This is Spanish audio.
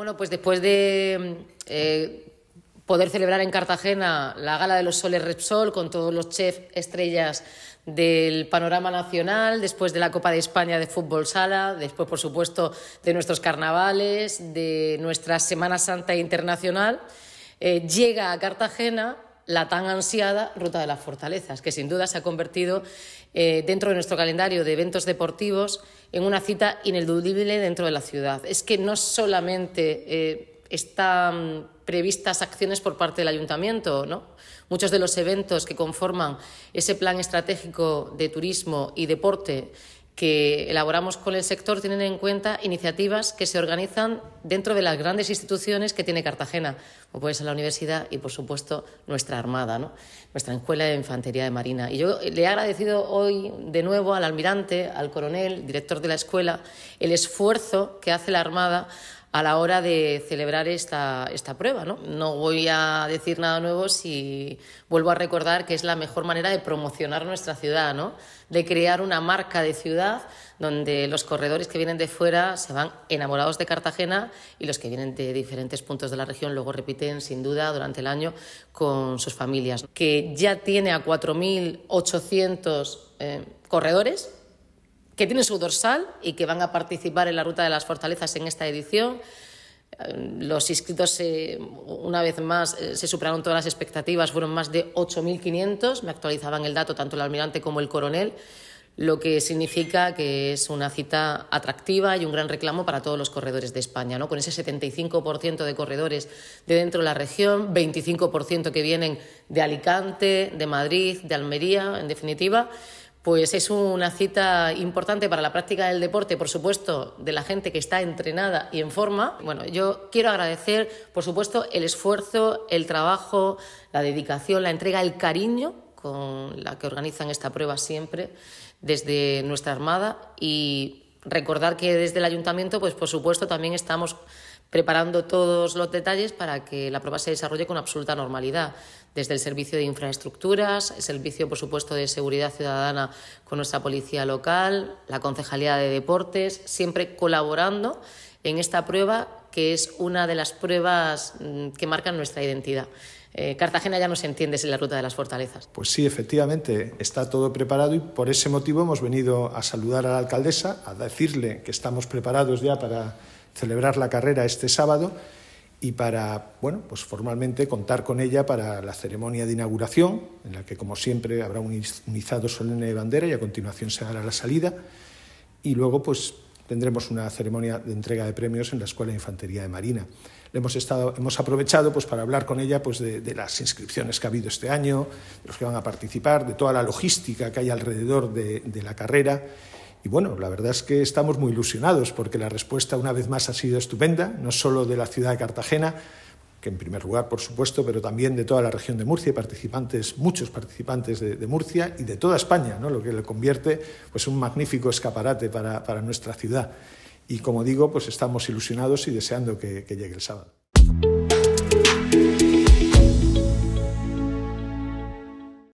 Bueno, pues después de mm, eh, poder celebrar en Cartagena la Gala de los Soles Repsol con todos los chefs estrellas del panorama nacional, después de la Copa de España de fútbol sala, después, por supuesto, de nuestros carnavales, de nuestra Semana Santa Internacional, eh, llega a Cartagena la tan ansiada Ruta de las Fortalezas, que sin duda se ha convertido eh, dentro de nuestro calendario de eventos deportivos en una cita ineludible dentro de la ciudad. Es que no solamente eh, están previstas acciones por parte del ayuntamiento, ¿no? muchos de los eventos que conforman ese plan estratégico de turismo y deporte que elaboramos con el sector tienen en cuenta iniciativas que se organizan dentro de las grandes instituciones que tiene Cartagena, como puede ser la universidad y, por supuesto, nuestra Armada, nuestra Escuela de Infantería de Marina. Y yo le he agradecido hoy de nuevo al almirante, al coronel, director de la escuela, el esfuerzo que hace la Armada a la hora de celebrar esta, esta prueba. ¿no? no voy a decir nada nuevo si vuelvo a recordar que es la mejor manera de promocionar nuestra ciudad, ¿no? de crear una marca de ciudad donde los corredores que vienen de fuera se van enamorados de Cartagena y los que vienen de diferentes puntos de la región luego repiten sin duda durante el año con sus familias, que ya tiene a 4.800 ochocientos eh, corredores que tienen su dorsal y que van a participar en la Ruta de las Fortalezas en esta edición. Eh, los inscritos, eh, una vez más, eh, se superaron todas las expectativas, fueron más de 8.500, me actualizaban el dato tanto el almirante como el coronel, lo que significa que es una cita atractiva y un gran reclamo para todos los corredores de España, ¿no? con ese 75% de corredores de dentro de la región, 25% que vienen de Alicante, de Madrid, de Almería, en definitiva pues es una cita importante para la práctica del deporte, por supuesto, de la gente que está entrenada y en forma. Bueno, yo quiero agradecer, por supuesto, el esfuerzo, el trabajo, la dedicación, la entrega, el cariño con la que organizan esta prueba siempre desde nuestra Armada y recordar que desde el ayuntamiento, pues por supuesto, también estamos preparando todos los detalles para que la prueba se desarrolle con absoluta normalidad, desde el servicio de infraestructuras, el servicio, por supuesto, de seguridad ciudadana con nuestra policía local, la concejalía de deportes, siempre colaborando en esta prueba que es una de las pruebas mm, que marcan nuestra identidad. Eh, Cartagena ya nos se entiende sin la ruta de las fortalezas. Pues sí, efectivamente, está todo preparado y por ese motivo hemos venido a saludar a la alcaldesa, a decirle que estamos preparados ya para celebrar la carrera este sábado y para, bueno, pues formalmente contar con ella para la ceremonia de inauguración, en la que, como siempre, habrá un unizado solemne de bandera y a continuación se hará la salida. Y luego, pues tendremos una ceremonia de entrega de premios en la Escuela de Infantería de Marina. hemos, estado, hemos aprovechado pues, para hablar con ella pues, de, las inscripciones que ha habido este año, de los que van a participar, de toda la logística que hay alrededor de la carrera y bueno, la verdad es que estamos muy ilusionados porque la respuesta una vez más ha sido estupenda, no solo de la ciudad de Cartagena, que en primer lugar, por supuesto, pero también de toda la región de Murcia, participantes, muchos participantes de, Murcia y de toda España, ¿no? lo que le convierte pues un magnífico escaparate para, nuestra ciudad. Y como digo, pues estamos ilusionados y deseando que llegue el sábado.